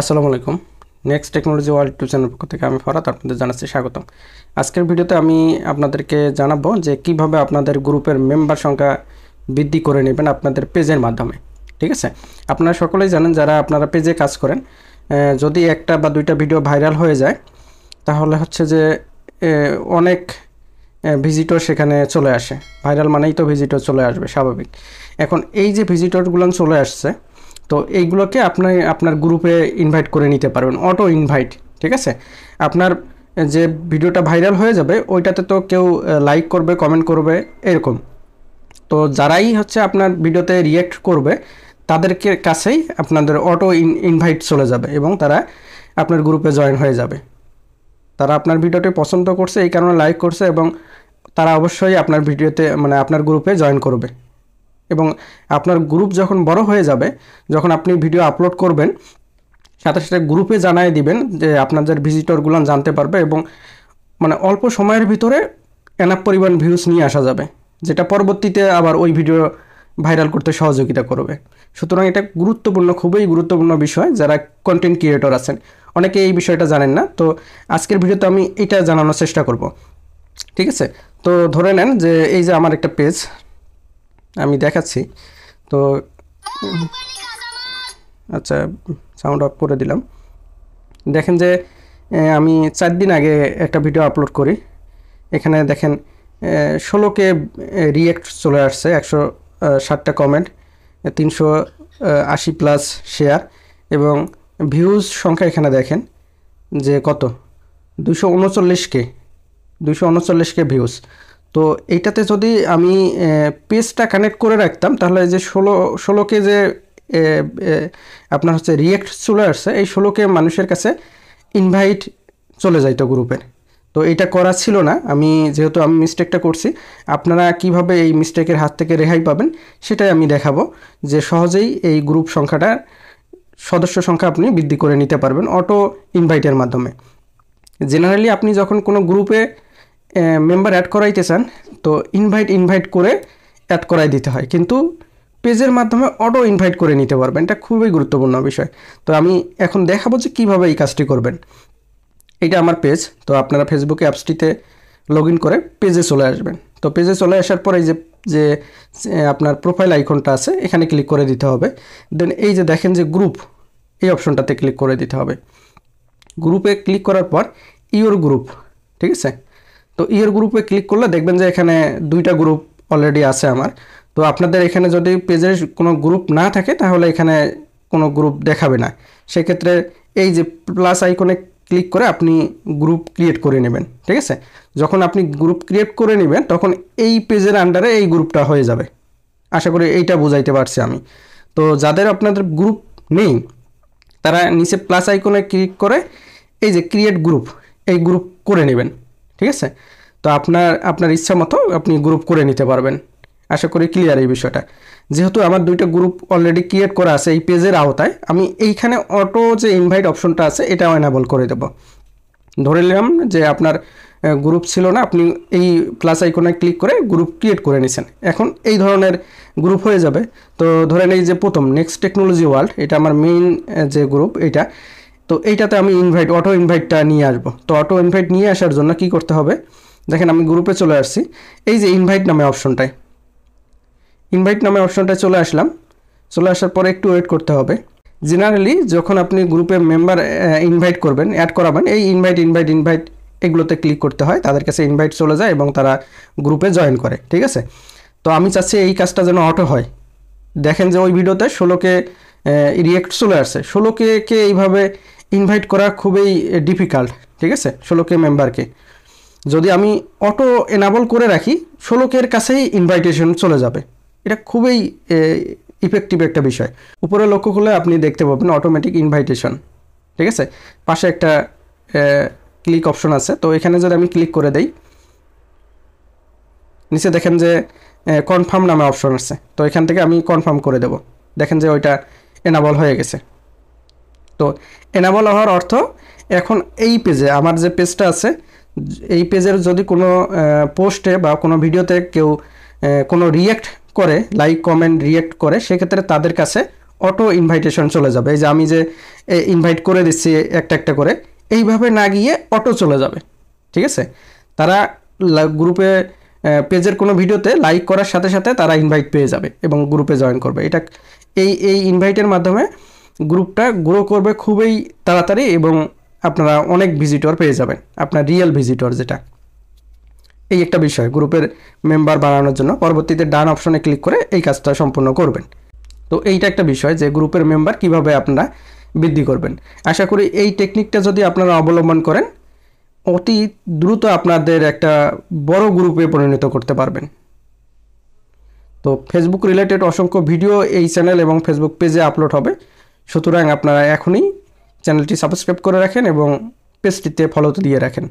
আসসালামু আলাইকুম next technology world YouTube channel পক্ষ থেকে আমি ফরাত আপনাদের জানাচ্ছি স্বাগতম আজকের ভিডিওতে আমি আপনাদেরকে জানাবো যে কিভাবে আপনাদের গ্রুপের মেম্বার সংখ্যা বৃদ্ধি করে নেবেন আপনাদের পেজের মাধ্যমে ঠিক আছে আপনারা সকলেই জানেন যারা আপনারা পেজে কাজ করেন যদি একটা বা দুইটা ভিডিও ভাইরাল হয়ে যায় তাহলে হচ্ছে যে অনেক ভিজিটর সেখানে চলে আসে ভাইরাল মানেই তো ভিজিটর চলে আসবে স্বাভাবিক এখন এই যে ভিজিটরগুলো চলে আসছে তো এইগুলোকে আপনি আপনার গ্রুপে ইনভাইট করে নিতে পারবেন অটো ইনভাইট ঠিক আছে আপনার যে ভিডিওটা ভাইরাল হয়ে যাবে ওইটাতে তো কেউ লাইক করবে কমেন্ট করবে এরকম তো যারাই হচ্ছে আপনার ভিডিওতে রিয়েক্ট করবে তাদেরকে কাছেই আপনাদের অটো ইনভাইট চলে যাবে এবং তারা আপনার গ্রুপে জয়েন হয়ে যাবে তারা আপনার ভিডিওটি পছন্দ করছে এই কারণে লাইক করছে এবং তারা অবশ্যই আপনার ভিডিওতে মানে আপনার গ্রুপে জয়েন করবে এবং আপনার গ্রুপ যখন বড় হয়ে যাবে যখন আপনি ভিডিও আপলোড করবেন সাথে সাথে গ্রুপে জানাই দিবেন যে আপনাদের ভিজিটরগুলো জানতে পারবে এবং মানে অল্প সময়ের ভিতরে এনাপ পরিমাণ ভিউজ নিয়ে আসা যাবে যেটা পরবর্তীতে আবার ওই ভিডিও ভাইরাল করতে সহযোগিতা করবে সুতরাং এটা গুরুত্বপূর্ণ খুবই গুরুত্বপূর্ণ বিষয় যারা কন্টেন্ট ক্রিয়েটর আছেন অনেকে এই বিষয়টা জানেন না তো আজকের ভিডিওতে আমি এটা জানানোর চেষ্টা করব ঠিক আছে তো ধরে নেন যে এই যে আমার একটা পেজ আমি দেখাচ্ছি তো আচ্ছা সাউন্ড অফ করে দিলাম দেখেন যে আমি চার দিন আগে একটা ভিডিও আপলোড করি এখানে দেখেন ষোলোকে রিয়েক্ট চলে আসছে একশো ষাটটা কমেন্ট তিনশো আশি প্লাস শেয়ার এবং ভিউজ সংখ্যা এখানে দেখেন যে কত দুশো উনচল্লিশকে দুশো উনচল্লিশকে ভিউজ তো এইটাতে যদি আমি পেজটা কানেক্ট করে রাখতাম তাহলে যে ষোলো ষোলোকে যে আপনার হচ্ছে রিয়েক্ট চলে আসছে এই ষোলোকে মানুষের কাছে ইনভাইট চলে যাইতো গ্রুপের তো এটা করা ছিল না আমি যেহেতু আমি মিস্টেকটা করছি আপনারা কিভাবে এই মিস্টেকের হাত থেকে রেহাই পাবেন সেটাই আমি দেখাবো যে সহজেই এই গ্রুপ সংখ্যাটা সদস্য সংখ্যা আপনি বৃদ্ধি করে নিতে পারবেন অটো ইনভাইটের মাধ্যমে জেনারেলি আপনি যখন কোনো গ্রুপে মেম্বার অ্যাড করাইতে চান তো ইনভাইট ইনভাইট করে অ্যাড করাই দিতে হয় কিন্তু পেজের মাধ্যমে অটো ইনভাইট করে নিতে পারবেন এটা খুবই গুরুত্বপূর্ণ বিষয় তো আমি এখন দেখাবো যে কীভাবে এই কাজটি করবেন এটা আমার পেজ তো আপনারা ফেসবুকে অ্যাপসটিতে লগ করে পেজে চলে আসবেন তো পেজে চলে আসার পর এই যে যে আপনার প্রোফাইল আইকনটা আছে এখানে ক্লিক করে দিতে হবে দেন এই যে দেখেন যে গ্রুপ এই অপশনটাতে ক্লিক করে দিতে হবে গ্রুপে ক্লিক করার পর ইওর গ্রুপ ঠিক আছে তো ইয়ের গ্রুপে ক্লিক করলে দেখবেন যে এখানে দুইটা গ্রুপ অলরেডি আছে আমার তো আপনাদের এখানে যদি পেজের কোনো গ্রুপ না থাকে তাহলে এখানে কোনো গ্রুপ দেখাবে না সেক্ষেত্রে এই যে প্লাস আইকনে ক্লিক করে আপনি গ্রুপ ক্রিয়েট করে নেবেন ঠিক আছে যখন আপনি গ্রুপ ক্রিয়েট করে নেবেন তখন এই পেজের আন্ডারে এই গ্রুপটা হয়ে যাবে আশা করি এইটা বোঝাইতে পারছি আমি তো যাদের আপনাদের গ্রুপ নেই তারা নিচে প্লাস আইকনে ক্লিক করে এই যে ক্রিয়েট গ্রুপ এই গ্রুপ করে নেবেন ঠিক আছে তো আপনার আপনার ইচ্ছা মতো আপনি গ্রুপ করে নিতে পারবেন আশা করি ক্লিয়ার এই বিষয়টা যেহেতু আমার দুইটা গ্রুপ অলরেডি ক্রিয়েট করা আছে এই পেজের আওতায় আমি এইখানে অটো যে ইনভাইট অপশনটা আছে এটাও এনাবল করে দেব ধরে নিলাম যে আপনার গ্রুপ ছিল না আপনি এই প্লাস আইকনে ক্লিক করে গ্রুপ ক্রিয়েট করে নিছেন এখন এই ধরনের গ্রুপ হয়ে যাবে তো ধরে নেই যে প্রথম নেক্সট টেকনোলজি ওয়ার্ল্ড এটা আমার মেইন যে গ্রুপ এটা তো এইটাতে আমি ইনভাইট অটো ইনভাইটটা নিয়ে আসবো তো অটো ইনভাইট নিয়ে আসার জন্য কি করতে হবে দেখেন আমি গ্রুপে চলে আসছি এই যে ইনভাইট নামে অপশনটায় ইনভাইট নামে অপশনটায় চলে আসলাম চলে আসার পরে একটু ওয়েট করতে হবে জেনারেলি যখন আপনি গ্রুপে মেম্বার ইনভাইট করবেন অ্যাড করাবেন এই ইনভাইট ইনভাইট ইনভাইট এগুলোতে ক্লিক করতে হয় তাদের কাছে ইনভাইট চলে যায় এবং তারা গ্রুপে জয়েন করে ঠিক আছে তো আমি চাচ্ছি এই কাজটা যেন অটো হয় দেখেন যে ওই ভিডিওতে ষোলোকে রিয়েক্ট চলে আসছে ষোলোকে কে এইভাবে ইনভাইট করা খুবই ডিফিকাল্ট ঠিক আছে ষোলো কে মেম্বারকে যদি আমি অটো এনাবল করে রাখি ষোলো কাছেই ইনভাইটেশন চলে যাবে এটা খুবই ইফেক্টিভ একটা বিষয় উপরে লক্ষ্য করলে আপনি দেখতে পাবেন অটোমেটিক ইনভাইটেশন ঠিক আছে পাশে একটা ক্লিক অপশন আছে তো এখানে যদি আমি ক্লিক করে দেই নিচে দেখেন যে কনফার্ম নামে অপশন আছে তো এখান থেকে আমি কনফার্ম করে দেব দেখেন যে ওইটা এনাবল হয়ে গেছে তো এনাবল হওয়ার অর্থ এখন এই পেজে আমার যে পেজটা আছে এই পেজের যদি কোনো পোস্টে বা কোনো ভিডিওতে কেউ কোনো রিয়েক্ট করে লাইক কমেন্ট রিয়েক্ট করে সেক্ষেত্রে তাদের কাছে অটো ইনভাইটেশন চলে যাবে এই যে আমি যে ইনভাইট করে দিচ্ছি একটা একটা করে এইভাবে না গিয়ে অটো চলে যাবে ঠিক আছে তারা গ্রুপে পেজের কোনো ভিডিওতে লাইক করার সাথে সাথে তারা ইনভাইট পেয়ে যাবে এবং গ্রুপে জয়েন করবে এটা এই এই ইনভাইটের মাধ্যমে গ্রুপটা গ্রো করবে খুবই তাড়াতাড়ি এবং আপনারা অনেক ভিজিটর পেয়ে যাবেন আপনার রিয়েল ভিজিটর যেটা এই একটা বিষয় গ্রুপের মেম্বার বানানোর জন্য পরবর্তীতে ডান অপশনে ক্লিক করে এই কাজটা সম্পূর্ণ করবেন তো এইটা একটা বিষয় যে গ্রুপের মেম্বার কিভাবে আপনারা বৃদ্ধি করবেন আশা করি এই টেকনিকটা যদি আপনারা অবলম্বন করেন অতি দ্রুত আপনাদের একটা বড় গ্রুপে পরিণত করতে পারবেন তো ফেসবুক রিলেটেড অসংখ্য ভিডিও এই চ্যানেল এবং ফেসবুক পেজে আপলোড হবে সুতরাং আপনারা এখনই চ্যানেলটি সাবস্ক্রাইব করে রাখেন এবং পেজটিতে ফলো দিয়ে রাখেন